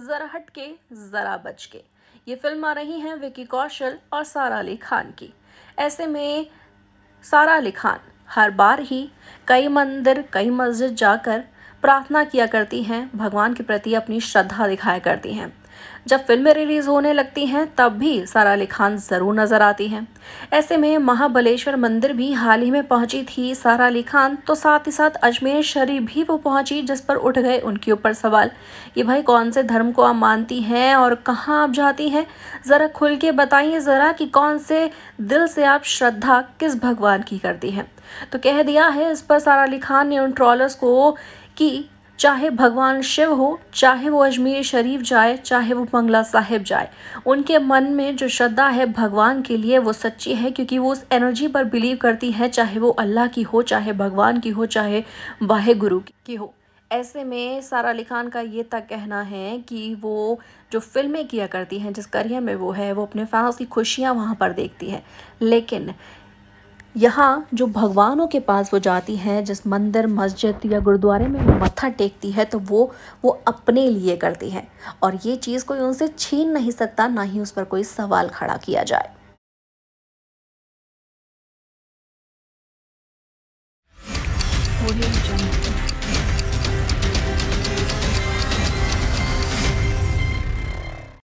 ज़रा हट के ज़रा बच के ये फिल्म आ रही हैं विकी कौशल और सारा अली खान की ऐसे में सारा अली खान हर बार ही कई मंदिर कई मस्जिद जाकर प्रार्थना किया करती हैं भगवान के प्रति अपनी श्रद्धा दिखाया करती हैं जब फिल्में रिलीज़ होने लगती हैं तब भी सारा अली खान ज़रूर नज़र आती हैं ऐसे में महाबलेश्वर मंदिर भी हाल ही में पहुंची थी सारा अली खान तो साथ ही साथ अजमेर शरीफ भी वो पहुंची जिस पर उठ गए उनके ऊपर सवाल कि भाई कौन से धर्म को आप मानती हैं और कहाँ आप जाती हैं ज़रा खुल के बताइए ज़रा कि कौन से दिल से आप श्रद्धा किस भगवान की करती हैं तो कह दिया है इस पर सारा अली खान ने उन ट्रॉलर्स को कि चाहे भगवान शिव हो चाहे वो अजमेर शरीफ जाए चाहे वो बंगला साहिब जाए उनके मन में जो श्रद्धा है भगवान के लिए वो सच्ची है क्योंकि वो उस एनर्जी पर बिलीव करती है चाहे वो अल्लाह की हो चाहे भगवान की हो चाहे वाहे गुरु की हो ऐसे में सारा अली खान का ये तक कहना है कि वो जो फिल्में किया करती हैं जिस करियर में वो है वो अपने फैंस की खुशियाँ वहाँ पर देखती है लेकिन यहाँ जो भगवानों के पास वो जाती हैं जिस मंदिर मस्जिद या गुरुद्वारे में मत्था टेकती है तो वो वो अपने लिए करती है और ये चीज़ कोई उनसे छीन नहीं सकता ना ही उस पर कोई सवाल खड़ा किया जाए